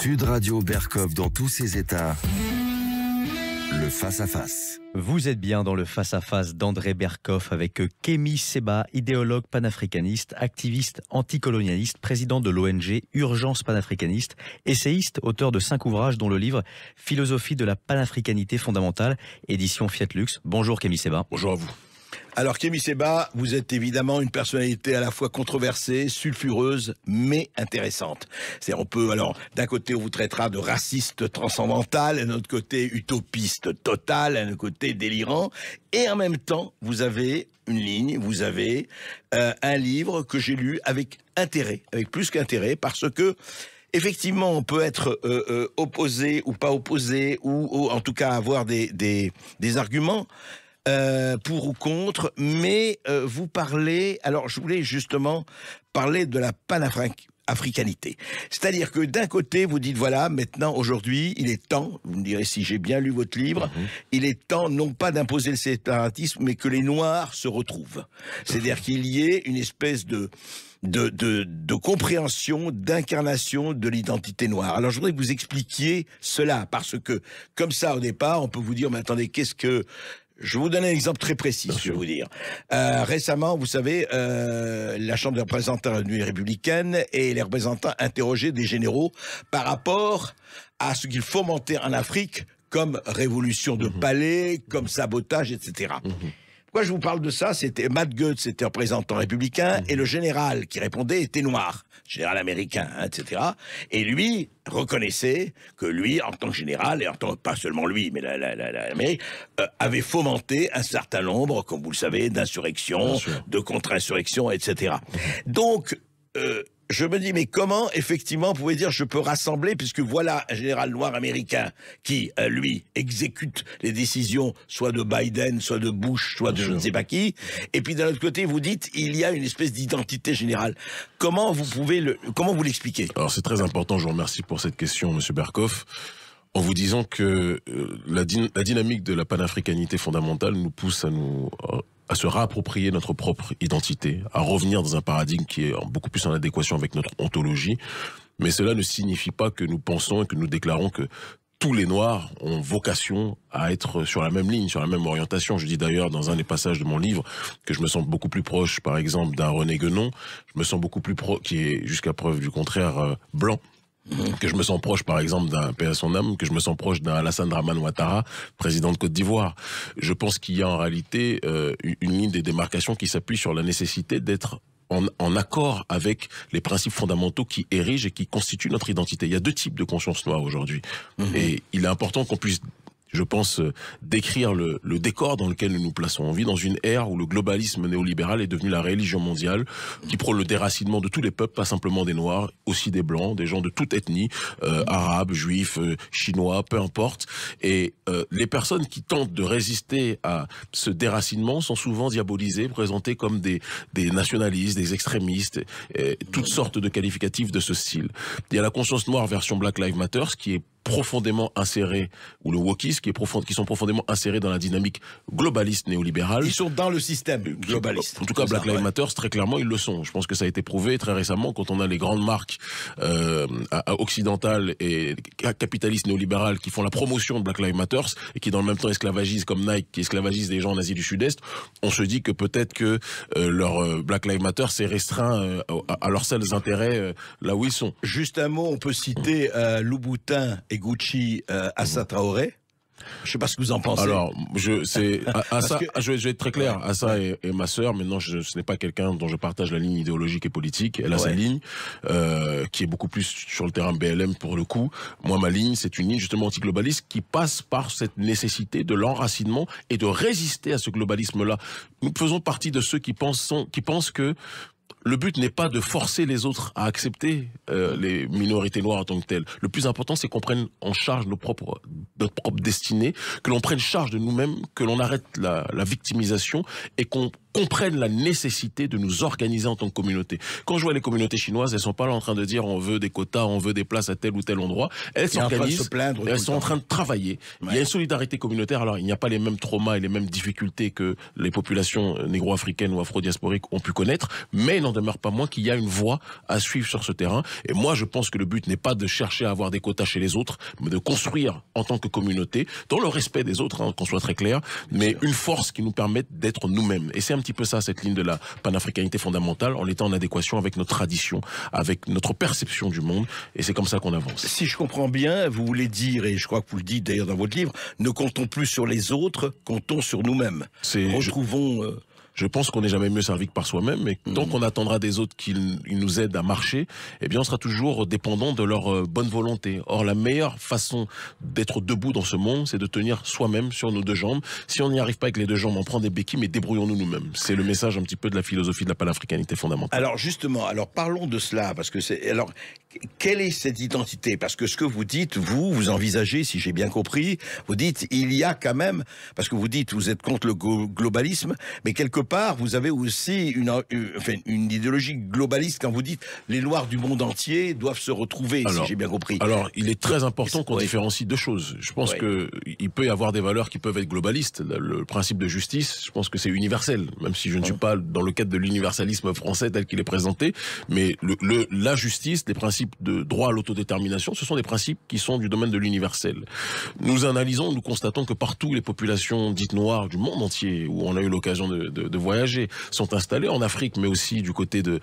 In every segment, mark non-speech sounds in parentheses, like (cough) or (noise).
Sud Radio Berkov dans tous ses états. Le face-à-face. Vous êtes bien dans le face-à-face d'André Berkoff avec Kémy Seba, idéologue panafricaniste, activiste anticolonialiste, président de l'ONG Urgence panafricaniste, essayiste, auteur de cinq ouvrages dont le livre Philosophie de la panafricanité fondamentale, édition Fiat Lux. Bonjour Kémy Seba. Bonjour à vous. Alors Kémy Seba, vous êtes évidemment une personnalité à la fois controversée, sulfureuse, mais intéressante. cest on peut alors d'un côté on vous traitera de raciste transcendantal, d'un autre côté utopiste total, d'un autre côté délirant, et en même temps vous avez une ligne, vous avez euh, un livre que j'ai lu avec intérêt, avec plus qu'intérêt, parce que effectivement, on peut être euh, euh, opposé ou pas opposé, ou, en tout cas avoir des arguments. Euh, pour ou contre, mais euh, vous parlez, alors je voulais justement parler de la panafricanité. C'est-à-dire que d'un côté, vous dites voilà, maintenant, aujourd'hui, il est temps, vous me direz si j'ai bien lu votre livre, mhm. il est temps non pas d'imposer le séparatisme, mais que les Noirs se retrouvent. C'est-à-dire qu'il y ait une espèce de, de, de, compréhension, d'incarnation de l'identité noire. Alors je voudrais que vous expliquiez cela, parce que comme ça au départ, on peut vous dire, mais attendez, qu'est-ce que je vous donne un exemple très précis, je vais vous dire. Euh, récemment, vous savez, euh, la Chambre des représentants de républicaine et les représentants interrogeaient des généraux par rapport à ce qu'ils fomentaient en Afrique comme révolution de mhm. palais, comme sabotage, etc. Pourquoi je vous parle de ça C'était Matt Goetz, c'était représentant républicain, mmh. et le général qui répondait était noir, général américain, hein, etc. Et lui reconnaissait que lui, en tant que général, et en pas seulement lui, mais l'Amérique, la, euh, avait fomenté un certain nombre, comme vous le savez, d'insurrections, de contre-insurrections, etc. Donc, euh, je me dis, mais comment, effectivement, vous pouvez dire je peux rassembler, puisque voilà un général noir américain qui, euh, lui, exécute les décisions, soit de Biden, soit de Bush, soit de je ne sais pas qui. Et puis, d'un autre côté, vous dites, il y a une espèce d'identité générale. Comment vous pouvez le, comment vous l'expliquez? Alors, c'est très important. Je vous remercie pour cette question, monsieur Berkoff en vous disant que euh, la, la, dynamique de la panafricanité fondamentale nous pousse à nous euh, à se réapproprier notre propre identité, à revenir dans un paradigme qui est beaucoup plus en adéquation avec notre ontologie. Mais cela ne signifie pas que nous pensons et que nous déclarons que tous les Noirs ont vocation à être sur la même ligne, sur la même orientation. Je dis d'ailleurs dans un des passages de mon livre que je me sens beaucoup plus proche, par exemple, d'un René Guenon. Je me sens beaucoup plus proche, qui est jusqu'à preuve du contraire, euh, blanc que je me sens proche, par exemple, d'un père à son âme, que je me sens proche d'un Alassane Draman Ouattara, président de Côte d'Ivoire. Je pense qu'il y a en réalité euh, une ligne des démarcations qui s'appuie sur la nécessité d'être en, accord avec les principes fondamentaux qui érigent et qui constituent notre identité. Il y a deux types de conscience noire aujourd'hui. Mhm. Et il est important qu'on puisse je pense, euh, décrire le, décor dans lequel nous nous plaçons. On vit dans une ère où le globalisme néolibéral est devenu la religion mondiale, qui prône le déracinement de tous les peuples, pas simplement des Noirs, aussi des Blancs, des gens de toute ethnie, euh, arabes, juifs, euh, chinois, peu importe. Et les personnes qui tentent de résister à ce déracinement sont souvent diabolisées, présentées comme des, nationalistes, des extrémistes, toutes sortes de qualificatifs de ce style. Il y a la conscience noire version Black Lives Matter, ce qui est profondément insérés, ou le wokisme, qui, qui sont profondément insérés dans la dynamique globaliste néolibérale. Ils sont dans le système euh, globaliste. En tout cas, Black Lives Matter, très clairement, ils le sont. Je pense que ça a été prouvé très récemment quand on a les grandes marques euh, occidentales et capitalistes néolibérales qui font la promotion de Black Lives Matter et qui dans le même temps esclavagisent comme Nike, qui esclavagisent des gens en Asie du Sud-Est. On se dit que peut-être que euh, leur Black Lives Matter s'est restreint à, leurs seuls intérêts là où ils sont. Juste un mot, on peut citer Louboutin et Gucci à euh, Assa Traoré. Je sais pas ce que vous en pensez. Alors, je, à ça (laughs) ah, ah, je, vais être très clair. Assa est, est ma sœur. Maintenant, je, ce n'est pas quelqu'un dont je partage la ligne idéologique et politique. Elle a sa ligne, euh, qui est beaucoup plus sur le terrain BLM pour le coup. Moi, ma ligne, c'est une ligne justement anti-globaliste qui passe par cette nécessité de l'enracinement et de résister à ce globalisme-là. Nous faisons partie de ceux qui pensent, qui pensent que le but n'est pas de forcer les autres à accepter euh, les minorités noires en tant que telles. Le plus important, c'est qu'on prenne en charge nos propres, notre propre destinée, que l'on prenne charge de nous-mêmes, que l'on arrête la, la victimisation et qu'on comprenne la nécessité de nous organiser en tant que communauté. Quand je vois les communautés chinoises, elles sont pas là en train de dire on veut des quotas, on veut des places à tel ou tel endroit. Elles s'organisent, elles sont en train de travailler. Il y a une solidarité communautaire. Alors il n'y a pas les mêmes traumas et les mêmes difficultés que les populations négro-africaines ou afro-diasporiques ont pu connaître, mais meurt pas moins qu'il y a une voie à suivre sur ce terrain. Et moi, je pense que le but n'est pas de chercher à avoir des quotas chez les autres, mais de construire en tant que communauté, dans le respect des autres, hein, qu'on soit très clair, mais une force qui nous permette d'être nous-mêmes. Et c'est un petit peu ça, cette ligne de la panafricanité fondamentale, en étant en adéquation avec nos traditions, avec notre perception du monde. Et c'est comme ça qu'on avance. Si je comprends bien, vous voulez dire, et je crois que vous le dites d'ailleurs dans votre livre, ne comptons plus sur les autres, comptons sur nous-mêmes. Retrouvons... Euh, je pense qu'on n'est jamais mieux servi que par soi-même. Et mm. tant qu'on attendra des autres qu'ils nous aident à marcher, eh bien, on sera toujours dépendant de leur euh, bonne volonté. Or, la meilleure façon d'être debout dans ce monde, c'est de tenir soi-même sur nos deux jambes. Si on n'y arrive pas avec les deux jambes, on prend des béquilles, mais débrouillons-nous nous-mêmes. C'est le message un petit peu de la philosophie de la panafricanité fondamentale. Alors, justement, alors parlons de cela, parce que c'est, alors, quelle est cette identité Parce que ce que vous dites, vous, vous envisagez, si j'ai bien compris, vous dites, il y a quand même, parce que vous dites, vous êtes contre le globalisme, mais quelque part, vous avez aussi une, euh, une idéologie globaliste quand vous dites, les lois du monde entier doivent se retrouver, si j'ai bien compris. Alors, il est très important qu'on différencie deux choses. Je pense qu'il peut y avoir des valeurs qui peuvent être globalistes. Le principe de justice, je pense que c'est universel, même si je ne suis pas dans le cadre de l'universalisme français tel qu'il est présenté, mais la justice, les principes de droit à l'autodétermination, ce sont des principes qui sont du domaine de l'universel. Nous analysons, nous constatons que partout les populations dites noires du monde entier, où on a eu l'occasion de, voyager, sont installées en Afrique, mais aussi du côté de,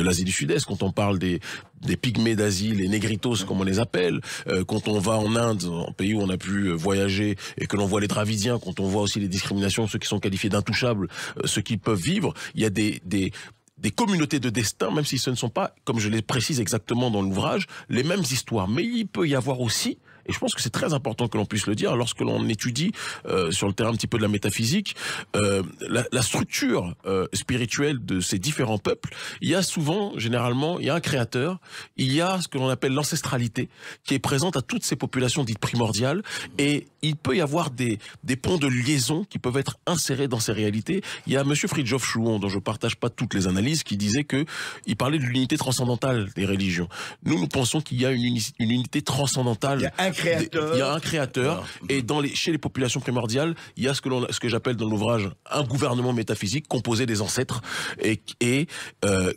l'Asie du Sud-Est, quand on parle des, des pygmées d'Asie, les négritos comme on les appelle, euh, quand on va en Inde, un pays où on a pu euh, voyager et que l'on voit les dravidiens, quand on voit aussi les discriminations, ceux qui sont qualifiés d'intouchables, euh, ceux qui peuvent vivre, il y a des, des des communautés de destin, même si ce ne sont pas, comme je les précise exactement dans l'ouvrage, les mêmes histoires. Mais il peut y avoir aussi et je pense que c'est très important que l'on puisse le dire lorsque l'on étudie euh, sur le terrain un petit peu de la métaphysique euh, la, la, structure euh, spirituelle de ces différents peuples. Il y a souvent, généralement, il y a un créateur, il y a ce que l'on appelle l'ancestralité qui est présente à toutes ces populations dites primordiales et il peut y avoir des, des ponts de liaison qui peuvent être insérés dans ces réalités. Il y a Monsieur Fridjof Chouon, dont je partage pas toutes les analyses, qui disait que il parlait de l'unité transcendantale des religions. Nous, nous pensons qu'il y a une, unité transcendantale. Il y a un créateur. Et dans les, chez les populations primordiales, il y a ce que, ce que j'appelle dans l'ouvrage un gouvernement métaphysique composé des ancêtres et, et euh,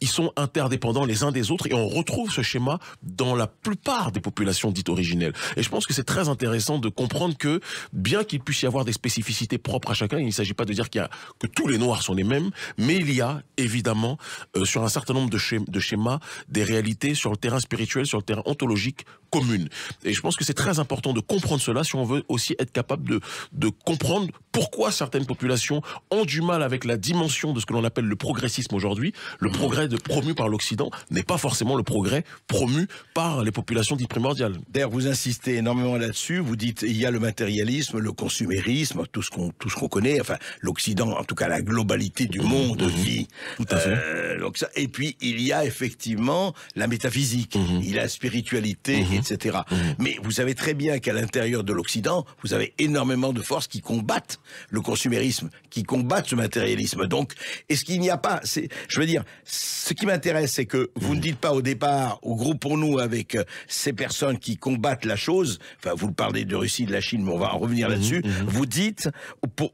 ils sont interdépendants les uns des autres et on retrouve ce schéma dans la plupart des populations dites originelles. Et je pense que c'est très intéressant de comprendre que bien qu'il puisse y avoir des spécificités propres à chacun, il ne s'agit pas de dire a, que tous les noirs sont les mêmes, mais il y a évidemment euh, sur un certain nombre de, de schémas des réalités sur le terrain spirituel, sur le terrain ontologique commune. Et je pense que c'est très important de comprendre cela si on veut aussi être capable de, de comprendre pourquoi certaines populations ont du mal avec la dimension de ce que l'on appelle le progressisme aujourd'hui. Le mmh. progrès promu par l'Occident n'est pas forcément le progrès promu par les populations dites primordiales. D'ailleurs, vous insistez énormément là-dessus. Vous dites il y a le matérialisme, le consumérisme, tout ce qu'on tout connaît. Enfin, l'Occident, en tout cas la globalité du mmh. monde mmh. vit. Tout à fait. Euh, donc ça, et puis il y a effectivement la métaphysique, il y a la spiritualité etc. Mais vous savez très bien qu'à l'intérieur de l'Occident, vous avez énormément de forces qui combattent le consumérisme, qui combattent ce matérialisme. Donc, est-ce qu'il n'y a pas, je veux dire, ce qui m'intéresse, c'est que vous ne mm. dites pas au départ, au groupe pour nous avec euh, ces personnes qui combattent la chose, enfin, vous parlez de Russie, de la Chine, mais on va en revenir mm-hmm, là-dessus, mm-hmm. vous dites,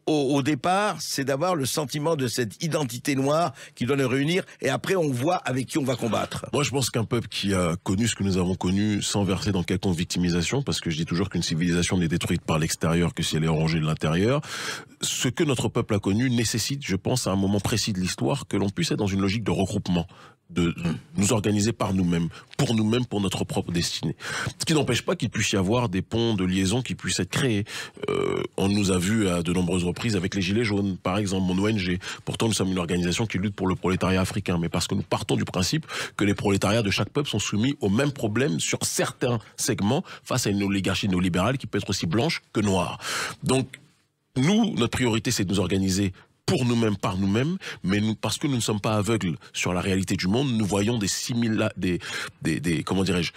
au, départ, c'est d'avoir le sentiment de cette identité noire qui doit nous réunir, et après, on voit avec qui on va combattre. Moi, je pense qu'un peuple qui a connu ce que nous avons connu sans vers dans quelconque victimisation, parce que je dis toujours qu'une civilisation n'est détruite par l'extérieur que si elle est orangée de l'intérieur. Ce que notre peuple a connu nécessite, je pense, à un moment précis de l'histoire, que l'on puisse être dans une logique de regroupement de nous organiser par nous-mêmes, pour nous-mêmes, pour notre propre destinée. Ce qui n'empêche pas qu'il puisse y avoir des ponts de liaison qui puissent être créés. Euh, on nous a vu à de nombreuses reprises avec les Gilets jaunes, par exemple, mon ONG. Pourtant, nous sommes une organisation qui lutte pour le prolétariat africain, mais parce que nous partons du principe que les prolétariats de chaque peuple sont soumis aux mêmes problèmes sur certains segments face à une oligarchie néolibérale qui peut être aussi blanche que noire. Donc, nous, notre priorité, c'est de nous organiser pour nous-mêmes, par nous-mêmes, mais nous, parce que nous ne sommes pas aveugles sur la réalité du monde, nous voyons des simila, des, des, des, comment dirais-je,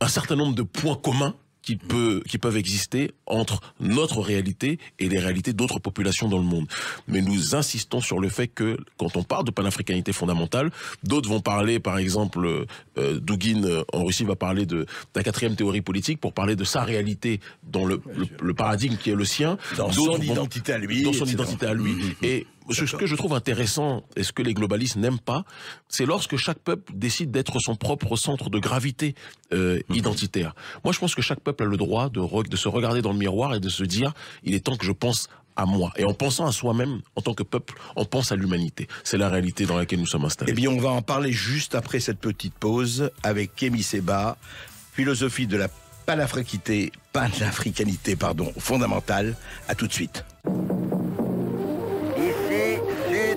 un certain nombre de points communs qui, peut, qui peuvent exister entre notre réalité et les réalités d'autres populations dans le monde. Mais nous insistons sur le fait que quand on parle de panafricanité fondamentale, d'autres vont parler, par exemple, euh, euh, euh en Russie va parler de, la quatrième théorie politique pour parler de sa réalité dans le, paradigme qui est le sien. Dans son identité à lui. identité à lui. Mm-hmm. Et ce que je trouve intéressant et ce que les globalistes n'aiment pas, c'est lorsque chaque peuple décide d'être son propre centre de gravité euh, mhm. identitaire. Moi, je pense que chaque peuple a le droit de, de se regarder dans le miroir et de se dire, il est temps que je pense à moi. Et en pensant à soi-même, en tant que peuple, on pense à l'humanité. C'est la réalité dans laquelle nous sommes installés. Eh bien, on va en parler juste après cette petite pause avec Kémy Seba, philosophie de la panafricanité, panafricanité pardon, fondamentale. À tout de suite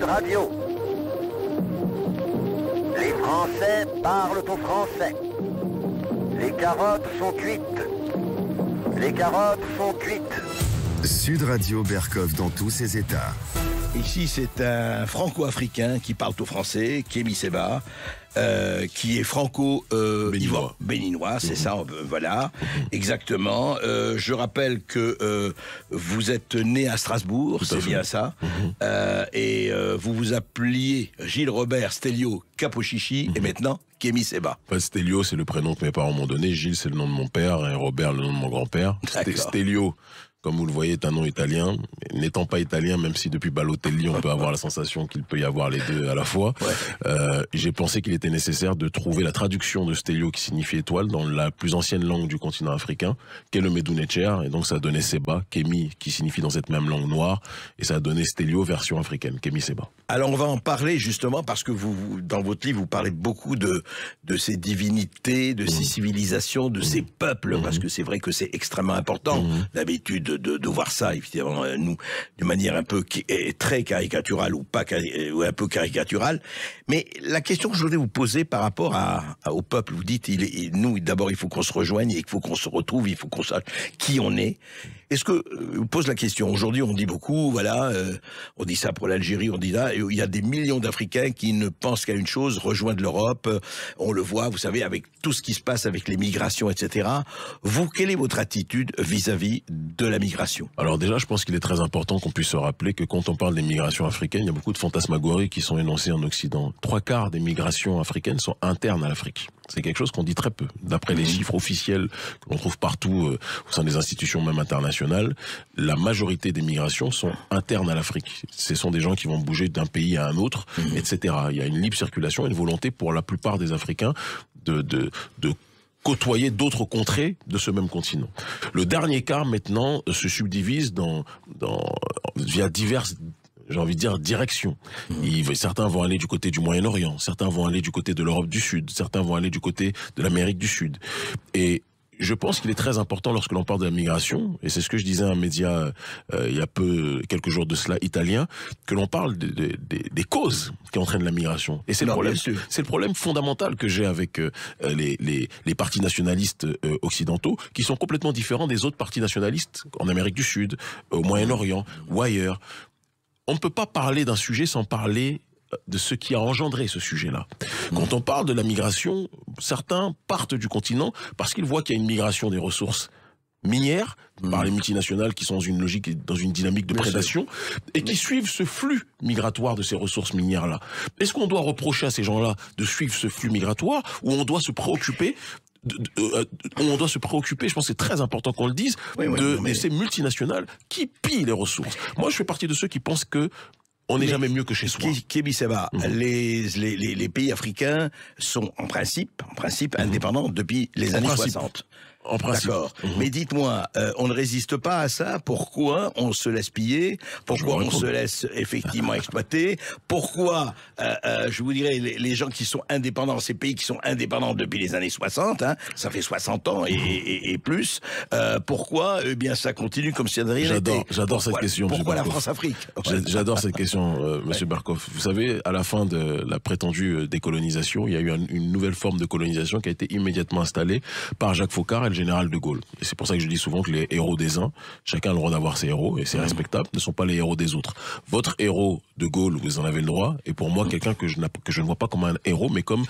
radio. Les Français parlent aux Français. Les carottes sont cuites. Les carottes sont cuites. Sud Radio Berkov dans tous ses états. Ici, c'est un franco-africain qui parle tout français, Kémy Seba, qui est euh, franco-béninois. Béninois, c'est mhm. ça, euh, voilà, exactement. Euh, je rappelle que vous êtes né à Strasbourg, c'est bien ça, mhm. et vous vous appeliez Gilles Robert Stelio Capochichi, et mhm. maintenant Kémy Seba. Stelio, c'est le prénom que mes parents m'ont donné, Gilles, c'est le nom de mon père, et Robert, le nom de mon grand-père. Stelio, comme vous le voyez, c'est un nom italien. N'étant pas italien, même si depuis Balotelli, on peut avoir la sensation qu'il peut y avoir les deux à la fois, euh, j'ai pensé qu'il était nécessaire de trouver la traduction de Stelio qui signifie étoile dans la plus ancienne langue du continent africain, qu'est le Medunecher. Et donc ça a donné Seba, Kemi, qui signifie dans cette même langue noire. Et ça a donné Stelio version africaine, Kemi Seba. Alors on va en parler justement parce que vous, dans votre livre, vous parlez beaucoup de, de ces divinités, de ces mmh. civilisations, de ces mmh. peuples, parce mmh. que c'est vrai que c'est extrêmement important d'habitude de, voir ça, évidemment, euh, nous, de manière un peu très caricaturale ou pas euh, ou un peu caricaturale. Mais la question que je voulais vous poser par rapport à, au peuple, vous dites, il, nous d'abord il faut qu'on se rejoigne, il faut qu'on se retrouve, il faut qu'on sache qui on est. Est-ce que, vous euh, pose la question, aujourd'hui on dit beaucoup, voilà, euh, on dit ça pour l'Algérie, on dit là, il y a des millions d'Africains qui ne pensent qu'à une chose, rejoindre l'Europe, euh, on le voit, vous savez, avec tout ce qui se passe avec les migrations, etc. Vous, quelle est votre attitude vis-à-vis -vis de la migration Alors déjà, je pense qu'il est très important qu'on puisse se rappeler que quand on parle des migrations africaines, il y a beaucoup de fantasmagories qui sont énoncées en Occident. Trois quarts des migrations africaines sont internes à l'Afrique. C'est quelque chose qu'on dit très peu. D'après les chiffres officiels que l'on trouve partout euh, au sein des institutions même internationales, la majorité des migrations sont internes à l'Afrique. Ce sont des gens qui vont bouger d'un pays à un autre, mhm. etc. Il y a une libre circulation, une volonté pour la plupart des Africains de, de, côtoyer d'autres contrées de ce même continent. Le dernier cas maintenant se subdivise dans, dans, via diverses j'ai envie de dire, direction. Mmh. certains vont aller du côté du Moyen-Orient, certains vont aller du côté de l'Europe du Sud, certains vont aller du côté de l'Amérique du Sud. Et je pense qu'il est très important lorsque l'on parle de la migration, et c'est ce que je disais à un média euh, il y a peu, quelques jours de cela, italien, que l'on parle des causes qui entraînent la migration. Et c'est le problème, c'est le problème fondamental que j'ai avec euh, les, les, les, partis nationalistes euh, occidentaux, qui sont complètement différents des autres partis nationalistes en Amérique du Sud, au Moyen-Orient ou ailleurs on ne peut pas parler d'un sujet sans parler euh, de ce qui a engendré ce sujet-là. Quand on parle de la migration, certains partent du continent parce qu'ils voient qu'il y a une migration des ressources minières mm. par les multinationales qui sont dans une logique dans une dynamique de prédation et qui suivent ce flux migratoire de ces ressources minières là. Est-ce qu'on doit reprocher à ces gens-là de suivre ce flux migratoire ou on doit se préoccuper euh, euh, on doit se préoccuper, je pense que c'est très important qu'on le dise, de, ces multinationales qui pillent les ressources. Moi, je fais partie de ceux qui pensent que on n'est jamais mieux que chez soi. Kébi mhm. les, pays africains sont en principe, en principe mhm. indépendants depuis les années principe. 60. D'accord. Mhm. Mais dites-moi, euh, on ne résiste pas à ça. Pourquoi on se laisse piller Pourquoi on se laisse effectivement exploiter Pourquoi, euh, euh, je vous dirais, les, gens qui sont indépendants, ces pays qui sont indépendants depuis les années 60, hein, ça fait 60 ans et, mhm. plus, pourquoi eh bien ça continue comme si de rien J'adore, j'adore cette question. Pourquoi la France-Afrique J'adore cette question, Monsieur Barkov. Vous savez, à la fin de la prétendue décolonisation, il y a eu une nouvelle forme de colonisation qui a été immédiatement installée par Jacques Faucard général de Gaulle. Et c'est pour ça que je dis souvent que les héros des uns, chacun a le droit d'avoir ses héros, et c'est mmh. respectable, ne sont pas les héros des autres. Votre héros de Gaulle, vous en avez le droit, et pour moi, mmh. quelqu'un que je, ne vois pas comme un héros, mais comme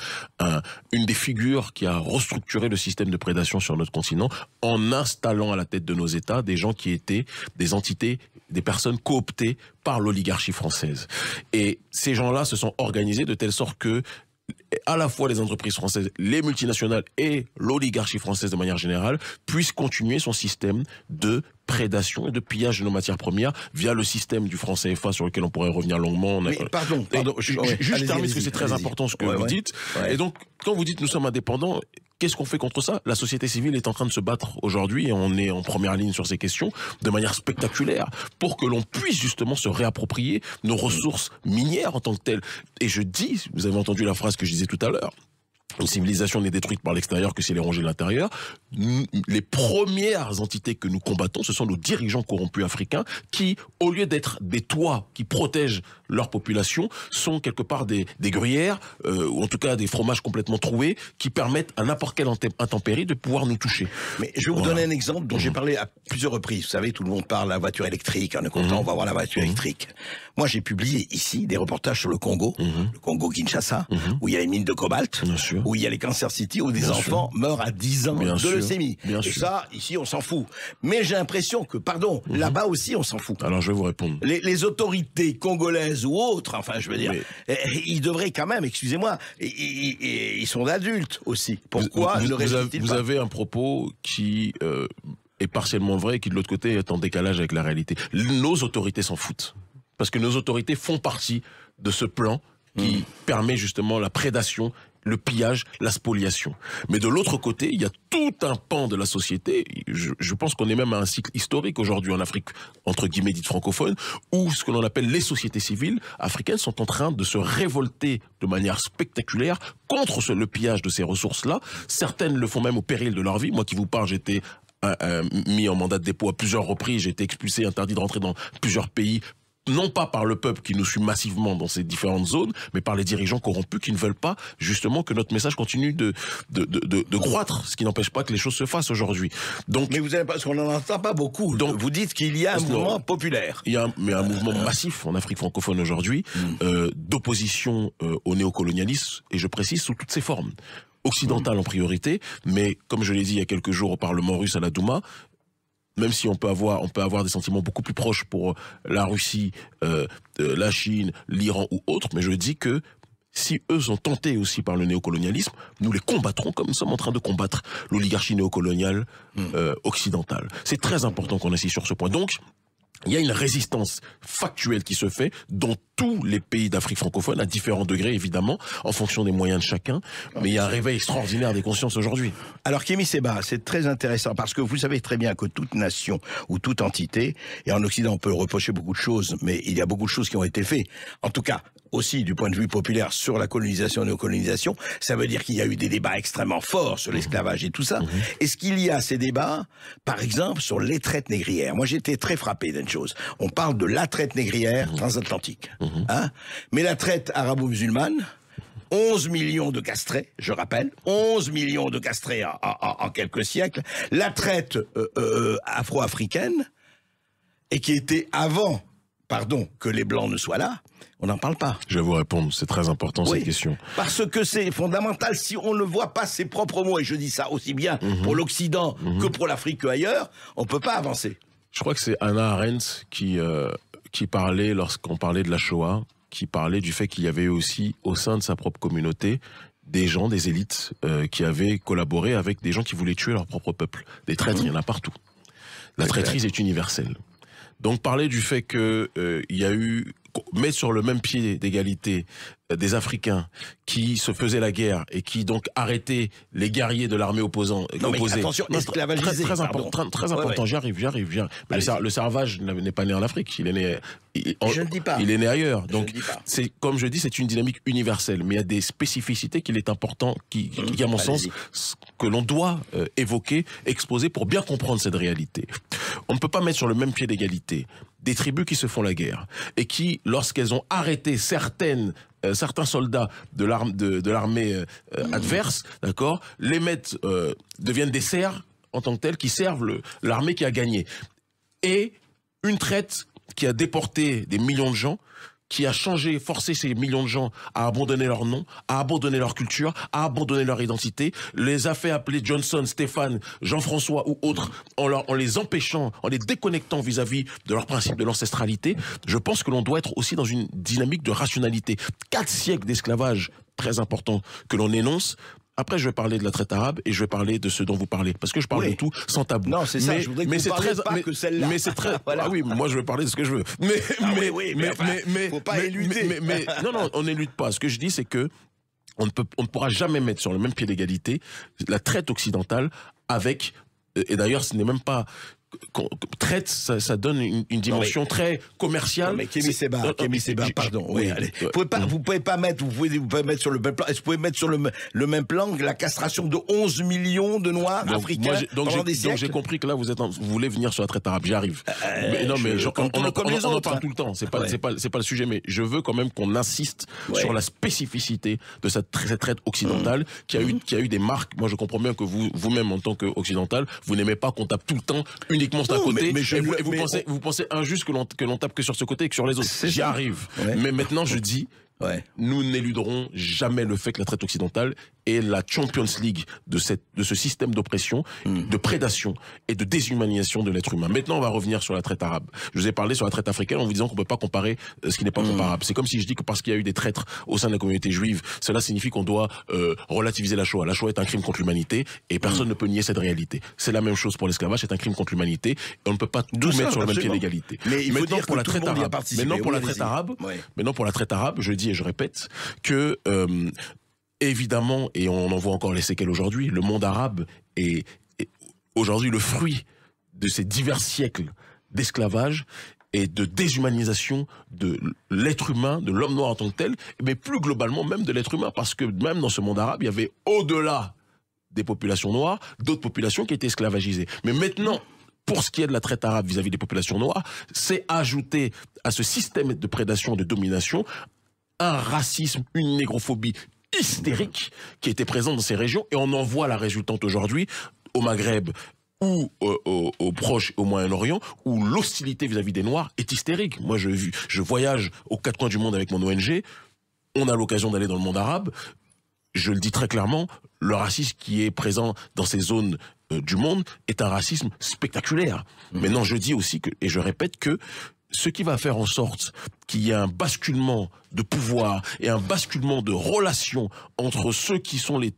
une des figures qui a restructuré le système de prédation sur notre continent en installant à la tête de nos États des gens qui étaient des entités, des personnes cooptées par l'oligarchie française. Et ces gens-là se sont organisés de telle sorte que à la fois les entreprises françaises, les multinationales et l'oligarchie française de manière générale puissent continuer son système de prédation et de pillage de nos matières premières via le système du français FA sur lequel on pourrait revenir longuement. pardon, juste terminer parce que c'est très important ce que vous dites. Et donc, quand vous dites nous sommes indépendants, Qu'est-ce qu'on fait contre ça La société civile est en train de se battre aujourd'hui et on est en première ligne sur ces questions de manière spectaculaire pour que l'on puisse justement se réapproprier nos ressources minières en tant que telles. Et je dis, vous avez entendu la phrase que je disais tout à l'heure, une civilisation n'est détruite par l'extérieur que si elle est rongée de l'intérieur. Les premières entités que nous combattons, ce sont nos dirigeants corrompus africains qui, au lieu d'être des toits qui protègent leur population sont quelque part des, des gruyères, euh, ou en tout cas des fromages complètement troués, qui permettent à n'importe quelle intempérie de pouvoir nous toucher. Mais je vais vous donner un exemple dont j'ai mhm. parlé à plusieurs reprises. Vous savez, tout le monde parle de la voiture électrique, on est content, mhm. on va voir la voiture mhm. électrique. Moi, j'ai publié ici des reportages sur le Congo, le Congo-Kinshasa, où il y a les mines de cobalt, où il y a les Cancer City, où des enfants meurent à 10 ans de leucémie. Bien sûr. ça, ici, on s'en fout. Mais j'ai l'impression que, pardon, là-bas aussi, on s'en fout. Alors, je vais vous répondre. les autorités congolaises ou autres, enfin, je veux dire, ils devraient quand même, excusez-moi, ils, sont adultes aussi. Pourquoi vous, avez, un propos qui euh, est partiellement vrai et qui, de l'autre côté, est en décalage avec la réalité. Nos autorités s'en foutent. Parce que nos autorités font partie de ce plan qui hmm. permet justement la prédation le pillage, la spoliation. Mais de l'autre côté, il y a tout un pan de la société, je, pense qu'on est même à un cycle historique aujourd'hui en Afrique, entre guillemets dite francophone, où ce que l'on appelle les sociétés civiles africaines sont en train de se révolter de manière spectaculaire contre le pillage de ces ressources-là. Certaines le font même au péril de leur vie. Moi qui vous parle, j'étais euh, euh, mis en mandat de dépôt à plusieurs reprises, j'ai été expulsé, interdit de rentrer dans plusieurs pays non pas par le peuple qui nous suit massivement dans ces différentes zones, mais par les dirigeants corrompus qui ne veulent pas justement que notre message continue de, de, croître, ce qui n'empêche pas que les choses se fassent aujourd'hui. Donc, mais vous avez n'en entend pas beaucoup. Donc, vous dites qu'il y a un mouvement populaire. Il y a un, mais un mouvement massif en Afrique francophone aujourd'hui hmm. euh, d'opposition euh, au néocolonialisme, et je précise sous toutes ses formes Occidental en priorité, mais comme je l'ai dit il y a quelques jours au Parlement russe à la Douma, même si on peut avoir, on peut avoir des sentiments beaucoup plus proches pour euh, la Russie, euh, euh, la Chine, l'Iran ou autre, mais je dis que si eux sont tentés aussi par le néocolonialisme, nous les combattrons comme nous sommes en train de combattre l'oligarchie néocoloniale hmm. occidentale. C'est très important qu'on insiste sur ce point. Donc, il y a une résistance factuelle qui se fait dans tous les pays d'Afrique francophone, à différents degrés évidemment, en fonction des moyens de chacun. Mais il y a un réveil extraordinaire des consciences aujourd'hui. Alors Kémy Seba, c'est très intéressant parce que vous savez très bien que toute nation ou toute entité, et en Occident on peut reprocher beaucoup de choses, mais il y a beaucoup de choses qui ont été faites. En tout cas, aussi du point de vue populaire sur la colonisation et néocolonisation. Ça veut dire qu'il y a eu des débats extrêmement forts sur l'esclavage et tout ça. Mhm. Est-ce qu'il y a ces débats, par exemple, sur les traites négrières Moi, j'étais très frappé d'une chose. On parle de la traite négrière mhm. transatlantique. Mhm. Hein Mais la traite arabo-musulmane, 11 millions de castrés, je rappelle, 11 millions de castrés en, quelques siècles, la traite euh, euh, euh, afro-africaine, et qui était avant, pardon, que les Blancs ne soient là, on n'en parle pas. Je vais vous répondre, c'est très important cette question. Parce que c'est fondamental si on ne voit pas ses propres mots, et je dis ça aussi bien mhm. pour l'Occident mhm. que pour l'Afrique ailleurs, on ne peut pas avancer. Je crois que c'est Anna Arendt qui, euh, qui parlait, lorsqu'on parlait de la Shoah, qui parlait du fait qu'il y avait aussi, au sein de sa propre communauté, des gens, des élites euh, qui avaient collaboré avec des gens qui voulaient tuer leur propre peuple. Des traîtres, mhm. il y en a partout. La traîtrise est universelle. Donc parler du fait qu'il euh, y a eu met sur le même pied d'égalité euh, des Africains qui se faisaient la guerre et qui donc arrêtaient les guerriers de l'armée opposante. Attention, très, important, important. J'arrive, j'arrive, j'arrive. le servage n'est pas né en Afrique. Il est né. Il, est ailleurs. Donc, c'est comme je dis, c'est une dynamique universelle, mais il y a des spécificités qu'il est important, qui, à mon sens, que l'on doit euh, évoquer, exposer pour bien comprendre cette réalité. On ne peut pas mettre sur le même pied d'égalité des tribus qui se font la guerre et qui, lorsqu'elles ont arrêté certaines euh, certains soldats de l'armée euh, euh, adverse, d'accord, les mettent deviennent des serfs en tant que tels qui servent l'armée qui a gagné. Et une traite qui a déporté des millions de gens qui a changé, forcé ces millions de gens à abandonner leur nom, à abandonner leur culture, à abandonner leur identité, les a fait appeler Johnson, Stéphane, Jean-François ou autres en, les empêchant, en les déconnectant vis-à-vis de leur principe de l'ancestralité, je pense que l'on doit être aussi dans une dynamique de rationalité. Quatre siècles d'esclavage très important que l'on énonce après, je vais parler de la traite arabe et je vais parler de ce dont vous parlez, parce que je parle de tout sans tabou. Non, c'est ça. Mais, je très, mais, c'est très. (laughs) Ah oui, moi je vais parler de ce que je veux. Mais, ah mais, oui, mais, faut pas éluder. Mais, (laughs) non, non, on n'élude pas. Ce que je dis, c'est que on ne, peut, on ne pourra jamais mettre sur le même pied d'égalité la traite occidentale avec et d'ailleurs, ce n'est même pas, traite, ça, donne une, dimension très commerciale. mais Kémy Seba, euh, euh, pardon. Euh, vous pouvez pas, pouvez pas mettre, vous pouvez, vous mettre sur le même plan. vous pouvez mettre sur le, le même plan la castration de 11 millions de Noirs africains moi, Donc j'ai compris que là vous êtes, vous voulez venir sur la traite arabe. J'arrive. non mais on, en parle tout le temps. C'est pas, pas, le sujet. Mais je veux quand même qu'on insiste sur la spécificité de cette traite occidentale mmh. qui a eu, mmh. qui a eu des marques. Moi, je comprends bien que vous, vous-même en tant qu'occidental, vous n'aimez pas qu'on tape tout le temps une Uniquement côté, vous, pensez, injuste que l'on tape que sur ce côté et que sur les autres. J'y arrive. Mais maintenant, je dis nous n'éluderons jamais le fait que la traite occidentale est la Champions League de, cette, de ce système d'oppression, hmm. de prédation et de déshumanisation de l'être humain. Maintenant, on va revenir sur la traite arabe. Je vous ai parlé sur la traite africaine en vous disant qu'on ne peut pas comparer euh, ce qui n'est pas comparable. Hmm. C'est comme si je dis que parce qu'il y a eu des traîtres au sein de la communauté juive, cela signifie qu'on doit euh, relativiser la Shoah. La Shoah est un crime contre l'humanité et personne hmm. ne peut nier cette réalité. C'est la même chose pour l'esclavage, c'est un crime contre l'humanité et on ne peut pas tout, mettre sur le même pied d'égalité. Mais il faut maintenant, dire pour la traite arabe, maintenant pour la traite arabe, maintenant pour la traite arabe, je dis je répète que euh, évidemment, et on en voit encore les séquelles aujourd'hui, le monde arabe est, aujourd'hui le fruit de ces divers siècles d'esclavage et de déshumanisation de l'être humain, de l'homme noir en tant que tel, mais plus globalement même de l'être humain, parce que même dans ce monde arabe, il y avait au-delà des populations noires, d'autres populations qui étaient esclavagisées. Mais maintenant, pour ce qui est de la traite arabe vis-à-vis -vis des populations noires, c'est ajouter à ce système de prédation, de domination, un racisme, une négrophobie hystérique qui était présente dans ces régions et on en voit la résultante aujourd'hui au Maghreb ou euh, au, au, Proche, au Moyen-Orient, où l'hostilité vis-à-vis des Noirs est hystérique. Moi, je, je voyage aux quatre coins du monde avec mon ONG, on a l'occasion d'aller dans le monde arabe, je le dis très clairement, le racisme qui est présent dans ces zones euh, du monde est un racisme spectaculaire. Mmh. Maintenant, je dis aussi que, et je répète que ce qui va faire en sorte qu'il y ait un basculement de pouvoir et un basculement de relations entre ceux qui sont les,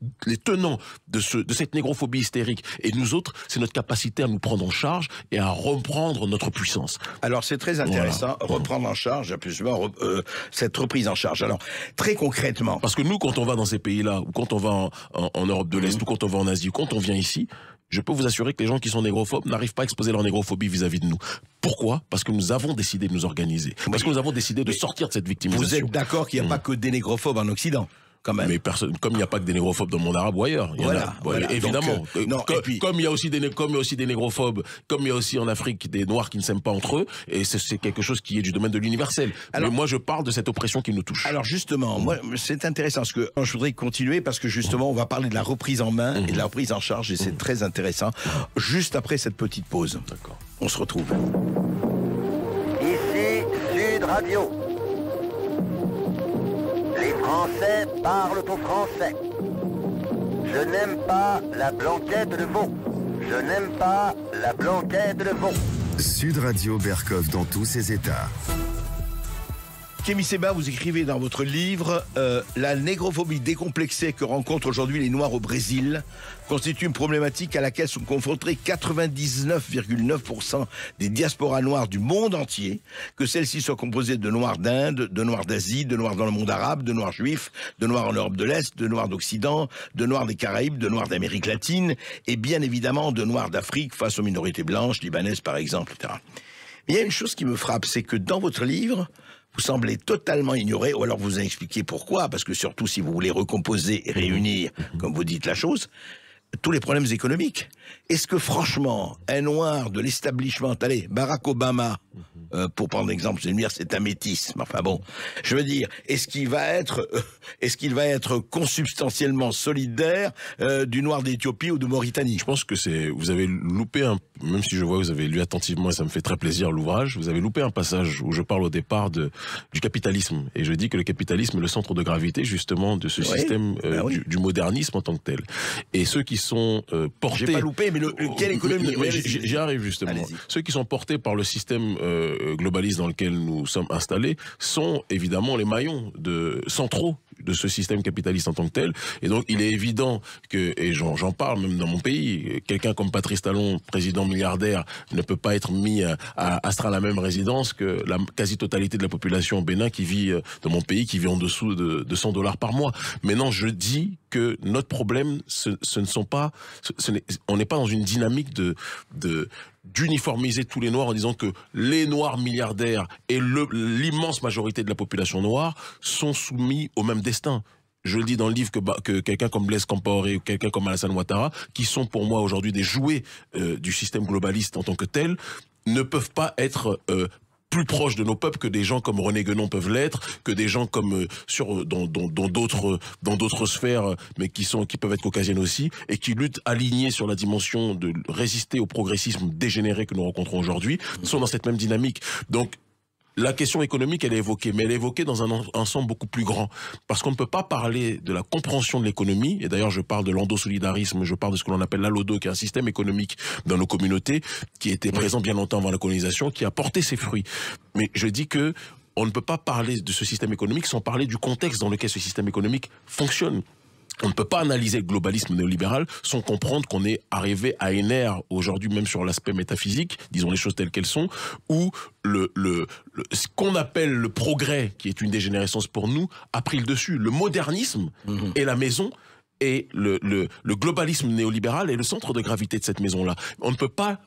tenants de, ce, de cette négrophobie hystérique et nous autres, c'est notre capacité à nous prendre en charge et à reprendre notre puissance. Alors c'est très intéressant, reprendre en charge, plus euh, cette reprise en charge. Alors, très concrètement... Parce que nous, quand on va dans ces pays-là, ou quand on va en, Europe de l'Est, mmh. ou quand on va en Asie, ou quand on vient ici, je peux vous assurer que les gens qui sont négrophobes n'arrivent pas à exposer leur négrophobie vis-à-vis de nous. Pourquoi Parce que nous avons décidé de nous organiser. Parce que nous avons décidé de sortir de cette victimisation. Vous êtes d'accord qu'il n'y a mmh. pas que des négrophobes en Occident mais personne, comme il n'y a pas que des négrophobes dans le monde arabe ou ailleurs. Évidemment. comme il y a aussi des négrophobes, comme il y a aussi en Afrique des noirs qui ne s'aiment pas entre eux, et c'est quelque chose qui est du domaine de l'universel. Mais moi, je parle de cette oppression qui nous touche. Alors justement, moi, c'est intéressant parce que je voudrais continuer parce que justement, on va parler de la reprise en main et de la mhm. reprise en charge, et c'est mhm. très intéressant. Juste après cette petite pause. D'accord. On se retrouve. Ici, Sud Radio. Les Français parlent aux Français. Je n'aime pas la blanquette de veau. Je n'aime pas la blanquette de veau. Sud Radio Berkov dans tous ses états. Kémy Seba, vous écrivez dans votre livre euh, La négrophobie décomplexée que rencontrent aujourd'hui les Noirs au Brésil constitue une problématique à laquelle sont confrontés 99,9% des diasporas noires du monde entier, que celles-ci soient composées de Noirs d'Inde, de Noirs d'Asie, de Noirs dans le monde arabe, de Noirs juifs, de Noirs en Europe de l'Est, de Noirs d'Occident, de Noirs des Caraïbes, de Noirs d'Amérique latine, et bien évidemment de Noirs d'Afrique face aux minorités blanches, libanaises par exemple, etc. Mais il y a une chose qui me frappe, c'est que dans votre livre, vous semblez totalement ignorer, ou alors vous expliquez pourquoi, parce que surtout si vous voulez recomposer et réunir, mhm. comme vous dites la chose, tous les problèmes économiques. Est-ce que franchement, un noir de l'establishment, allez, Barack Obama, euh, pour prendre l'exemple, c'est un métis, enfin bon, je veux dire, est-ce qu'il va être, euh, est-ce qu'il va être consubstantiellement solidaire euh, du noir d'Éthiopie ou de Mauritanie Je pense que c'est, vous avez loupé un, même si je vois que vous avez lu attentivement et ça me fait très plaisir l'ouvrage, vous avez loupé un passage où je parle au départ du capitalisme et je dis que le capitalisme est le centre de gravité justement de ce système ben du, modernisme en tant que tel. Et ceux qui sont euh, portés. J'ai pas loupé, mais quelle économie J'y justement. Ceux qui sont portés par le système euh, globaliste dans lequel nous sommes installés sont évidemment les maillons de centraux de ce système capitaliste en tant que tel. Et donc, il est évident que, et j'en parle même dans mon pays, quelqu'un comme Patrice Talon, président milliardaire, ne peut pas être mis à, astra la même résidence que la quasi-totalité de la population au Bénin qui vit, euh, dans mon pays, qui vit en dessous de, de 100 dollars par mois. Maintenant, je dis que notre problème, ce, ne sont pas, on n'est pas dans une dynamique de, d'uniformiser tous les noirs en disant que les noirs milliardaires et l'immense majorité de la population noire sont soumis au même destin je le dis dans le livre, que, bah, que quelqu'un comme Blaise Compaoré ou quelqu'un comme Alassane Ouattara, qui sont pour moi aujourd'hui des jouets euh, du système globaliste en tant que tel, ne peuvent pas être euh, plus proche de nos peuples que des gens comme René Guénon peuvent l'être, que des gens comme euh, sur euh, dans d'autres euh, dans d'autres sphères, mais qui sont qui peuvent être caucasiennes aussi, et qui luttent alignés sur la dimension de résister au progressisme dégénéré que nous rencontrons aujourd'hui, sont dans cette même dynamique. Donc la question économique, elle est évoquée, mais elle est évoquée dans un ensemble beaucoup plus grand. Parce qu'on ne peut pas parler de la compréhension de l'économie, et d'ailleurs je parle de l'endosolidarisme, je parle de ce que l'on appelle l'alodo, qui est un système économique dans nos communautés, qui était présent bien longtemps avant la colonisation, qui a porté ses fruits. Mais je dis que on ne peut pas parler de ce système économique sans parler du contexte dans lequel ce système économique fonctionne on ne peut pas analyser le globalisme néolibéral sans comprendre qu'on est arrivé à une ère aujourd'hui même sur l'aspect métaphysique, disons les choses telles qu'elles sont, où le, ce qu'on appelle le progrès, qui est une dégénérescence pour nous, a pris le dessus. Le modernisme est mhm. et la maison et le, globalisme néolibéral est le centre de gravité de cette maison-là. On ne peut pas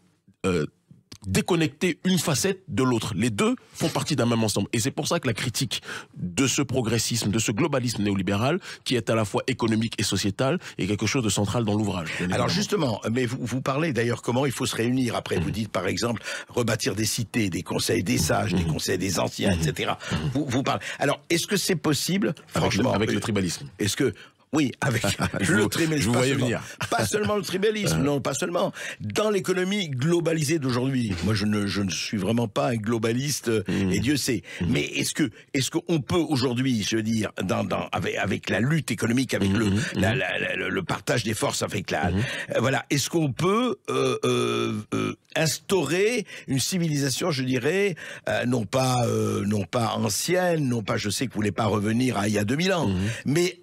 euh, déconnecter une facette de l'autre. Les deux font partie d'un même ensemble. Et c'est pour ça que la critique de ce progressisme, de ce globalisme néolibéral, qui est à la fois économique et sociétal, est quelque chose de central dans l'ouvrage. Alors justement, mais vous, vous parlez d'ailleurs comment il faut se réunir. Après, vous mhm. dites par exemple rebâtir des cités, des conseils des mhm. sages, des mhm. conseils des anciens, etc. Vous, vous parlez. Alors, est-ce que c'est possible, franchement, avec le euh, tribalisme Est-ce que oui, avec (laughs) ah, le tribalisme. venir. Pas seulement le tribalisme, (laughs) euh. non, pas seulement. Dans l'économie globalisée d'aujourd'hui, moi je ne, je ne suis vraiment pas un globaliste, euh, mmh. et Dieu sait. Mmh. Mais est-ce que est-ce qu'on peut aujourd'hui, je veux dire, dans, dans, avec, avec la lutte économique, avec mmh, le, le, partage des forces, avec la... Euh, voilà, est-ce qu'on peut instaurer une civilisation, je dirais, non pas non pas ancienne, non pas, je sais que vous ne voulez pas revenir à il y a 2000 ans, mais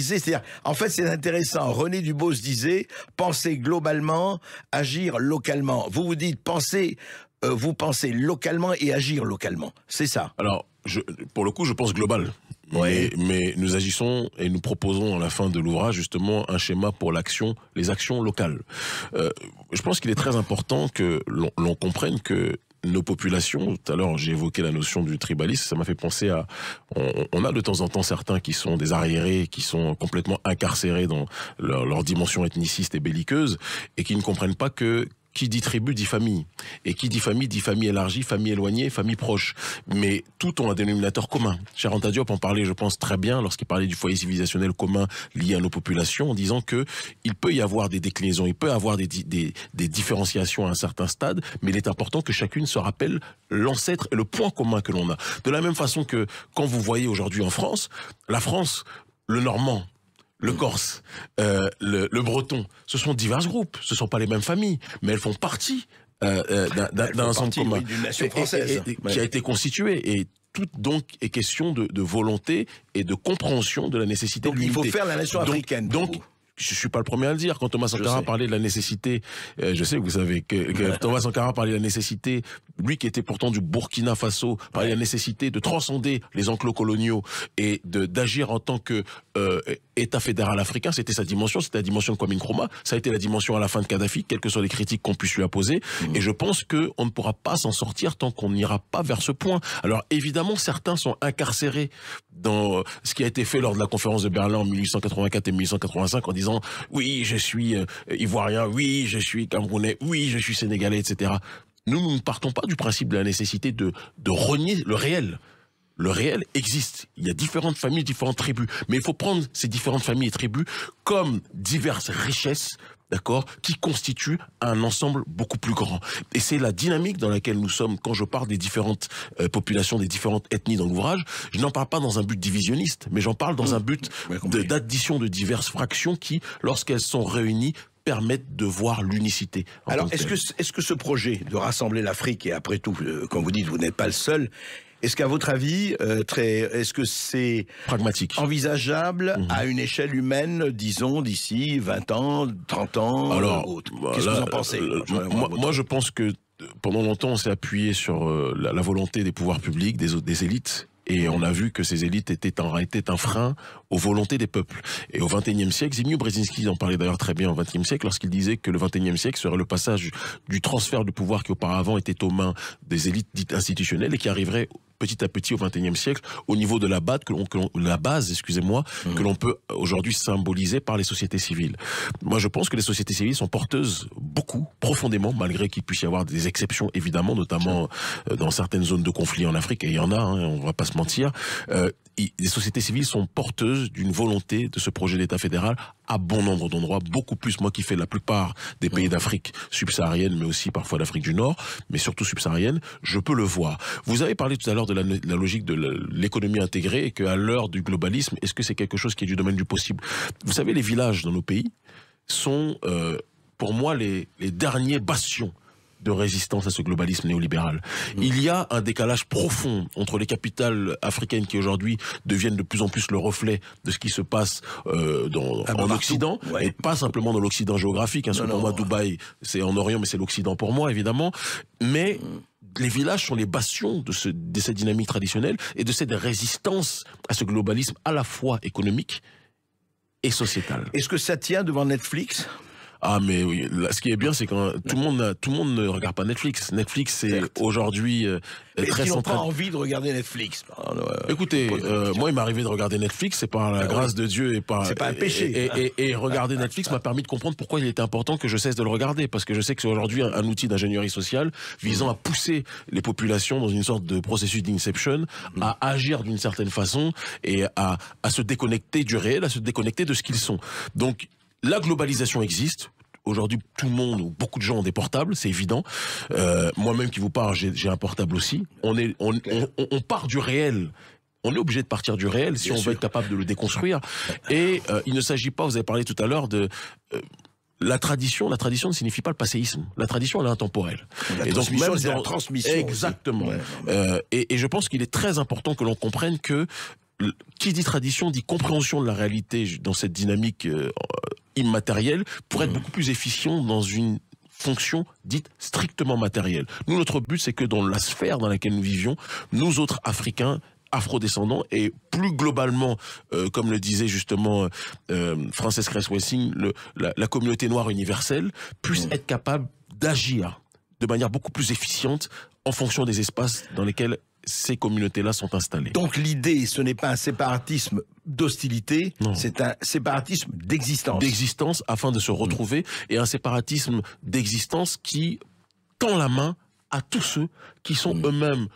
c'est-à-dire, en fait, c'est intéressant. René Dubos disait penser globalement, agir localement. Vous vous dites pensez, euh, vous pensez localement et agir localement. C'est ça. Alors, je, pour le coup, je pense global. Mais, nous agissons et nous proposons à la fin de l'ouvrage justement un schéma pour l'action, les actions locales. Euh, je pense qu'il est très important que l'on comprenne que nos populations. Tout à l'heure, j'ai évoqué la notion du tribalisme. Ça m'a fait penser à. On, a de temps en temps certains qui sont des arriérés, qui sont complètement incarcérés dans leur, leur dimension ethniciste et belliqueuse, et qui ne comprennent pas que qui dit tribu dit famille. Et qui dit famille dit famille élargie, famille éloignée, famille proche. Mais tout ont un dénominateur commun. Charanta Diop en parlait, je pense, très bien lorsqu'il parlait du foyer civilisationnel commun lié à nos populations, en disant que il peut y avoir des déclinaisons, il peut y avoir des, des, des différenciations à un certain stade, mais il est important que chacune se rappelle l'ancêtre et le point commun que l'on a. De la même façon que quand vous voyez aujourd'hui en France, la France, le Normand, le Corse, euh, le, Breton, ce sont divers groupes, ce ne sont pas les mêmes familles, mais elles font partie euh, euh d'un ensemble commun nation française. qui a été constituée. Et tout donc est question de, volonté et de compréhension de la nécessité de l'unité. Il faut faire la nation africaine. Donc, je suis pas le premier à le dire. Quand Thomas Sankara parlait de la nécessité, euh, je sais que vous savez que, Thomas Sankara parlait de la nécessité, lui qui était pourtant du Burkina Faso, parlait de la nécessité de transcender les enclos coloniaux et d'agir en tant que euh, État fédéral africain. C'était sa dimension, c'était la dimension de Kwame Nkrumah, ça a été la dimension à la fin de Kadhafi, quelles que soient les critiques qu'on puisse lui apposer. Mm. Et je pense que on ne pourra pas s'en sortir tant qu'on n'ira pas vers ce point. Alors évidemment, certains sont incarcérés dans euh, ce qui a été fait lors de la conférence de Berlin en 1884 et 1885 en disant oui, je suis euh, ivoirien, oui, je suis camerounais, oui, je suis sénégalais, etc. Nous, ne partons pas du principe de la nécessité de, de renier le réel. Le réel existe. Il y a différentes familles, différentes tribus. Mais il faut prendre ces différentes familles et tribus comme diverses richesses d'accord, qui constitue un ensemble beaucoup plus grand. Et c'est la dynamique dans laquelle nous sommes quand je parle des différentes euh, populations, des différentes ethnies dans l'ouvrage. Je n'en parle pas dans un but divisionniste, mais j'en parle dans mmh. un but d'addition de, diverses fractions qui, lorsqu'elles sont réunies, permettent de voir l'unicité. Alors, est-ce que, est -ce que ce projet de rassembler l'Afrique, et après tout, comme euh, quand vous dites vous n'êtes pas le seul, est-ce qu'à votre avis, euh, très, est-ce que c'est envisageable mhm. à une échelle humaine, disons d'ici 20 ans, 30 ans, alors autre Qu'est-ce que vous en euh, pensez euh, moi, je pense que pendant longtemps, on s'est appuyé sur la, volonté des pouvoirs publics, des, des élites, et on a vu que ces élites étaient, en, un frein aux volontés des peuples. Et au XXIe siècle, Zimio Brzezinski en parlait d'ailleurs très bien au XXe siècle lorsqu'il disait que le XXIe siècle serait le passage du transfert de pouvoir qui auparavant était aux mains des élites dites institutionnelles et qui arriverait petit à petit au XXIe siècle au niveau de la base que la base, excusez-moi, mmh. que l'on peut aujourd'hui symboliser par les sociétés civiles. Moi, je pense que les sociétés civiles sont porteuses beaucoup, profondément, malgré qu'il puisse y avoir des exceptions, évidemment, notamment euh, dans certaines zones de conflit en Afrique, et il y en a, on hein, on va pas se mentir. Euh, les sociétés civiles sont porteuses d'une volonté de ce projet d'État fédéral à bon nombre d'endroits, beaucoup plus moi qui fais la plupart des pays d'Afrique subsaharienne, mais aussi parfois d'Afrique du Nord, mais surtout subsaharienne, je peux le voir. Vous avez parlé tout à l'heure de la, logique de l'économie intégrée et qu'à l'heure du globalisme, est-ce que c'est quelque chose qui est du domaine du possible Vous savez, les villages dans nos pays sont... Euh, pour moi, les, derniers bastions de résistance à ce globalisme néolibéral. Mm. Il y a un décalage profond entre les capitales africaines qui aujourd'hui deviennent de plus en plus le reflet de ce qui se passe euh, dans, l'Occident, ah, bah en Occident, et pas simplement dans l'Occident géographique. Hein, pour moi, Dubaï, c'est en Orient, mais c'est l'Occident pour moi, évidemment. Mais les villages sont les bastions de, de cette dynamique traditionnelle et de cette résistance à ce globalisme à la fois économique et sociétal. Est-ce que ça tient devant Netflix ah, mais ce qui est bien, c'est que tout le monde, tout le monde ne regarde pas Netflix. Netflix, c'est aujourd'hui euh, très si central. pas envie de regarder Netflix. Ah, Écoutez, euh, moi, il m'est arrivé de regarder Netflix. C'est par la ah, grâce de Dieu et par. C'est pas un péché. Et, regarder (laughs) Netflix m'a permis de comprendre pourquoi il était important que je cesse de le regarder, parce que je sais que c'est aujourd'hui un, outil d'ingénierie sociale visant mm. à pousser les populations dans une sorte de processus d'inception, mm. à agir d'une certaine façon et à, à se déconnecter du réel, à se déconnecter de ce qu'ils sont. Donc la globalisation existe. Aujourd'hui, tout le monde ou beaucoup de gens ont des portables, c'est évident. Euh, moi-même qui vous parle, j'ai un portable aussi. On, est, on, on, part du réel on est obligé de partir du réel si on veut être capable de le déconstruire. Et euh, il ne s'agit pas, vous avez parlé tout à l'heure de euh, la tradition. La tradition ne signifie pas le passéisme. La tradition, elle est intemporelle. La et donc même dans... la transmission. Exactement. et, et, je pense qu'il est très important que l'on comprenne que qui dit tradition dit compréhension de la réalité dans cette dynamique immatériel pour être mmh. beaucoup plus efficient dans une fonction dite strictement matérielle. Nous, notre but, c'est que dans la sphère dans laquelle nous vivions, nous autres Africains, Afro-descendants, et plus globalement, euh, comme le disait justement euh, Frances Cress Wessing, la, la, communauté noire universelle puisse mmh. être capable d'agir de manière beaucoup plus efficiente en fonction des espaces dans lesquels ces communautés-là sont installées. Donc l'idée, ce n'est pas un séparatisme d'hostilité, c'est un séparatisme d'existence. D'existence afin de se retrouver et un séparatisme d'existence qui tend la main à tous ceux qui sont eux-mêmes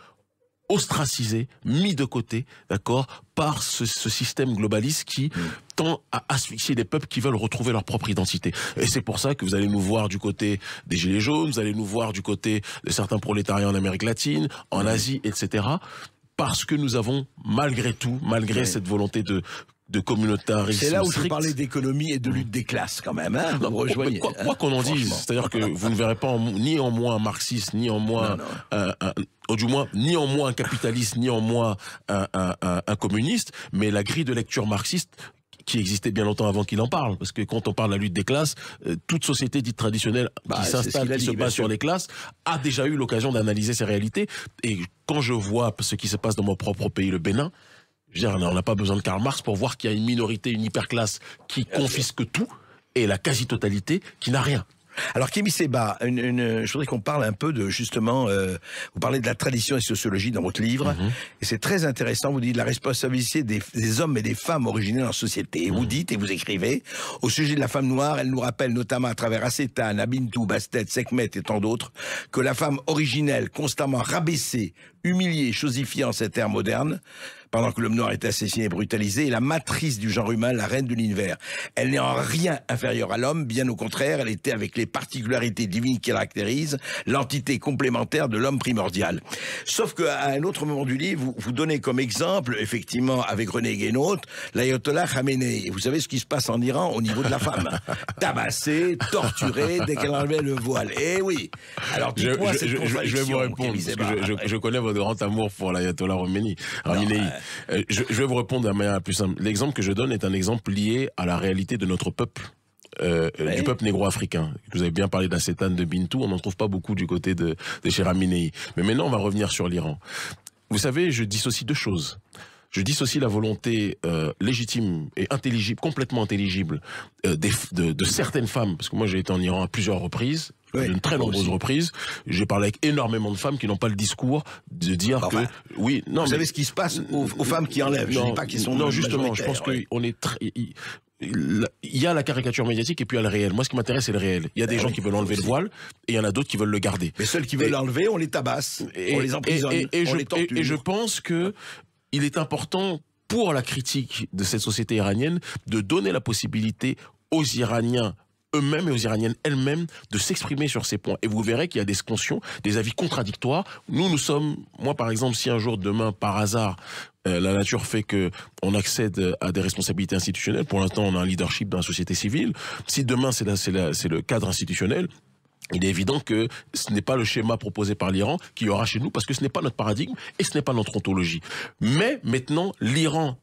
ostracisés, mis de côté, d'accord, par ce, système globaliste qui mm. tend à asphyxier des peuples qui veulent retrouver leur propre identité. Et c'est pour ça que vous allez nous voir du côté des Gilets jaunes, vous allez nous voir du côté de certains prolétariats en Amérique latine, en mm. Asie, etc parce que nous avons, malgré tout, malgré cette volonté de de communautarisme. C'est là où je parlais d'économie et de lutte des classes quand même. Hein, Quoi, hein. qu'on en dise, c'est-à-dire que vous ne verrez pas ni en moi un marxiste, ni en moi oh, du moins ni en moi un capitaliste, ni en moi un, communiste, mais la grille de lecture marxiste qui existait bien longtemps avant qu'il en parle. Parce que quand on parle de la lutte des classes, euh, toute société dite traditionnelle qui bah, s'installe, qui se base sur les classes, a déjà eu l'occasion d'analyser ces réalités. Et quand je vois ce qui se passe dans mon propre pays, le Bénin, on n'a pas besoin de Karl Marx pour voir qu'il y a une minorité, une hyperclasse qui confisque tout et la quasi-totalité qui n'a rien. Alors Kémy Seba, une, je voudrais qu'on parle un peu de justement, euh, vous parlez de la tradition et sociologie dans votre livre, mhm. et c'est très intéressant, vous dites la responsabilité des, hommes et des femmes originaires en société. Et Vous mhm. dites et vous écrivez, au sujet de la femme noire, elle nous rappelle notamment à travers Acétane, Abintou, Bastet, Sekhmet et tant d'autres, que la femme originelle, constamment rabaissée, humiliée, chosifiée en cette ère moderne, pendant que l'homme noir est assassiné et brutalisé, la matrice du genre humain, la reine de l'univers. Elle n'est en rien inférieure à l'homme, bien au contraire, elle était avec les particularités divines qui caractérisent l'entité complémentaire de l'homme primordial. Sauf qu'à un autre moment du livre, vous, vous donnez comme exemple, effectivement, avec René Guénaud, l'ayatollah Khamenei. vous savez ce qui se passe en Iran au niveau de la femme. (laughs) Tabassée, torturée, dès qu'elle enlevait le voile. Eh oui. Alors, je, je, je, je, vais vous répondre, que je, connais votre grand amour pour l'ayatollah Khomeini. Euh, je, vais vous répondre de manière la plus simple. L'exemple que je donne est un exemple lié à la réalité de notre peuple. Euh, euh, du peuple négro-africain. Vous avez bien parlé d'acétane de Bintou, on n'en trouve pas beaucoup du côté de, de Mais maintenant, on va revenir sur l'Iran. Vous savez, je dissocie deux choses. Je dissocie la volonté légitime et intelligible, complètement intelligible, de, certaines femmes, parce que moi j'ai été en Iran à plusieurs reprises, une très nombreuses reprise. J'ai parlé avec énormément de femmes qui n'ont pas le discours de dire que oui, non. Vous savez ce qui se passe aux, femmes qui enlèvent non, pas sont non justement. Je pense qu'on est très il y a la caricature médiatique et puis il y a le réel. Moi, ce qui m'intéresse, c'est le réel. Il y a des ben gens qui veulent enlever le voile et il y en a d'autres qui veulent le garder. Mais ceux qui veulent l'enlever, on les tabasse, et, on les emprisonne, et, on je, les torture. et je pense que il est important pour la critique de cette société iranienne de donner la possibilité aux Iraniens eux-mêmes et aux Iraniennes elles-mêmes de s'exprimer sur ces points. Et vous verrez qu'il y a des consciences, des avis contradictoires. Nous, nous sommes, moi par exemple, si un jour demain, par hasard, euh, la nature fait que on accède à des responsabilités institutionnelles. Pour l'instant, on a un leadership dans la société civile. Si demain c'est le cadre institutionnel, il est évident que ce n'est pas le schéma proposé par l'Iran qu'il y aura chez nous parce que ce n'est pas notre paradigme et ce n'est pas notre ontologie. Mais maintenant, l'Iran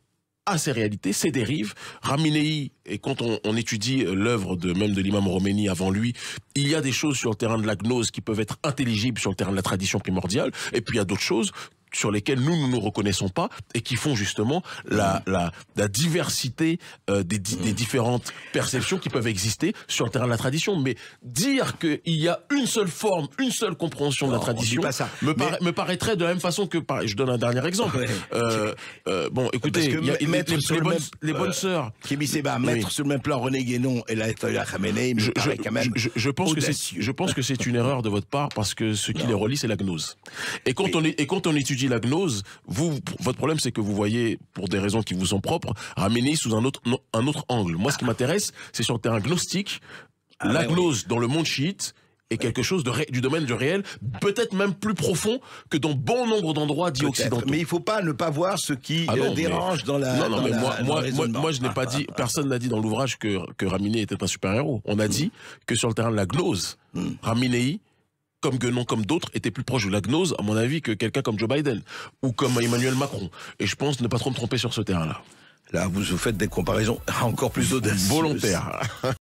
à ces réalités, ses dérives. Raminei, et quand on, on étudie euh, l'œuvre de même de l'imam Roméni avant lui, il y a des choses sur le terrain de la gnose qui peuvent être intelligibles sur le terrain de la tradition primordiale, et puis il y a d'autres choses sur lesquels nous, nous ne nous reconnaissons pas et qui font justement la, la, la diversité euh, des, des, différentes perceptions qui peuvent exister sur le terrain de la tradition. Mais dire qu'il y a une seule forme, une seule compréhension de la tradition, Me, me, paraîtrait de la même façon que, je donne un dernier exemple. Euh, euh, bon, écoutez, les, bonnes, sœurs. Seba, mettre sur le même plan René Guénon et la Khamenei, je, je, quand même je, je pense que c'est une erreur de votre part parce que ce qui les relie, c'est la gnose. Et quand on et quand on étudie la gnose, vous, votre problème, c'est que vous voyez, pour des raisons qui vous sont propres, Ramini sous un autre, un autre angle. Moi, ce qui m'intéresse, c'est sur le terrain gnostique, ah la gnose dans le monde chiite, est quelque chose du domaine du réel, peut-être même plus profond que dans bon nombre d'endroits dits occidentaux. Mais il ne faut pas ne pas voir ce qui ah euh, dérange dans la. Non, non, mais moi, je n'ai pas dit, personne n'a dit dans l'ouvrage que, que était un super-héros. On a hmm. dit que sur le terrain de la gnose, hmm. Raminei comme Guenon, comme d'autres, étaient plus proches de la gnose, à mon avis, que quelqu'un comme Joe Biden ou comme Emmanuel Macron. Et je pense ne pas trop me tromper sur ce terrain-là. Là, vous vous faites des comparaisons encore plus audaces, volontaires. (laughs)